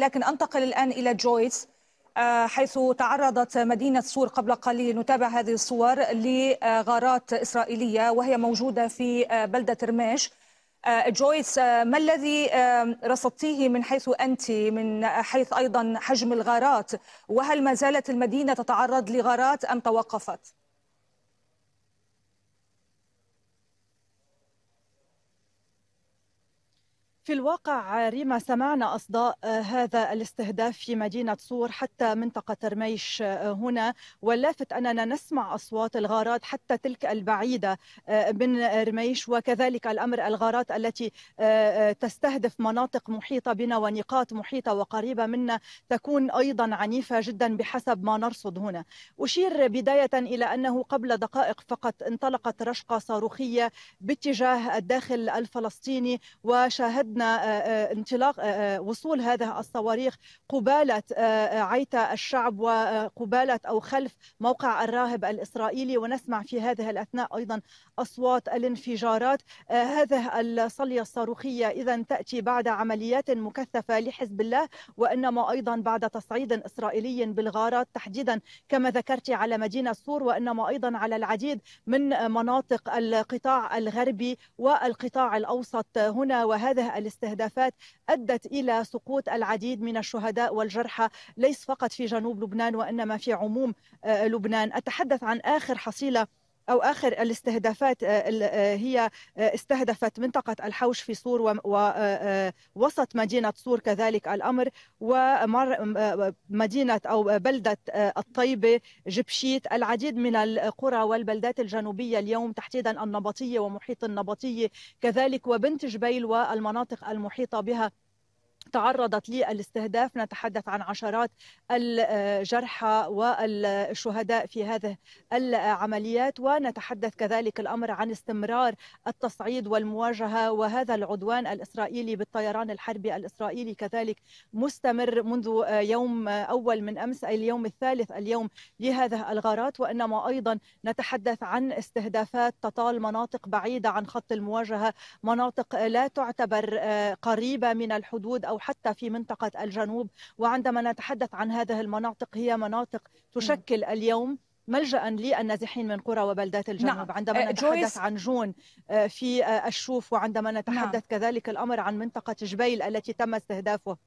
لكن أنتقل الآن إلى جويس آه، حيث تعرضت مدينة سور قبل قليل نتابع هذه الصور لغارات إسرائيلية وهي موجودة في آه، بلدة رماش آه، جويس ما الذي رصدتيه من حيث أنت من حيث أيضا حجم الغارات وهل ما زالت المدينة تتعرض لغارات أم توقفت؟ في الواقع ريما سمعنا أصداء آه، هذا الاستهداف في مدينة صور حتى منطقة رميش آه، هنا واللافت أننا نسمع أصوات الغارات حتى تلك البعيدة آه، من رميش وكذلك الأمر الغارات التي تستهدف مناطق محيطة بنا ونقاط محيطة وقريبة منا تكون أيضا عنيفة جدا بحسب ما نرصد هنا أشير بداية إلى أنه قبل دقائق فقط انطلقت رشقة صاروخية باتجاه الداخل الفلسطيني وشاهدنا اثناء آه، آه، انطلاق آه، وصول هذه الصواريخ قباله عيتا الشعب وقباله او خلف موقع الراهب الاسرائيلي ونسمع في هذه الاثناء ايضا اصوات الانفجارات هذه الصليه الصاروخيه اذا تاتي بعد عمليات مكثفه لحزب الله وانما ايضا بعد تصعيد اسرائيلي بالغارات تحديدا كما ذكرت على مدينه سور وانما ايضا على العديد من مناطق القطاع الغربي والقطاع الاوسط هنا وهذه الاستهدافات أدت إلى سقوط العديد من الشهداء والجرحى ليس فقط في جنوب لبنان وإنما في عموم آه، لبنان أتحدث عن آخر حصيلة أو آخر الاستهدافات آه، آه، هي آه، استهدفت منطقة الحوش في صور ووسط مدينة صور كذلك الأمر ومدينة أو بلدة الطيبة جبشيت العديد من القرى والبلدات الجنوبية اليوم تحديدا النبطية ومحيط النبطية كذلك وبنت جبيل والمناطق المحيطة بها تعرضت للاستهداف نتحدث عن عشرات الجرحى والشهداء في هذه العمليات ونتحدث كذلك الأمر عن استمرار التصعيد والمواجهة وهذا العدوان الإسرائيلي بالطيران الحربي الإسرائيلي كذلك مستمر منذ يوم أول من أمس أي اليوم الثالث اليوم لهذه الغارات وإنما أيضا نتحدث عن استهدافات تطال مناطق بعيدة عن خط المواجهة مناطق لا تعتبر قريبة من الحدود أو حتى في منطقة الجنوب وعندما نتحدث عن هذه المناطق هي مناطق تشكل اليوم ملجا للنازحين من قرى وبلدات الجنوب نعم. عندما آه، نتحدث عن جون آه، في آه، الشوف وعندما نتحدث نعم. كذلك الامر عن منطقه جبيل التي تم استهدافها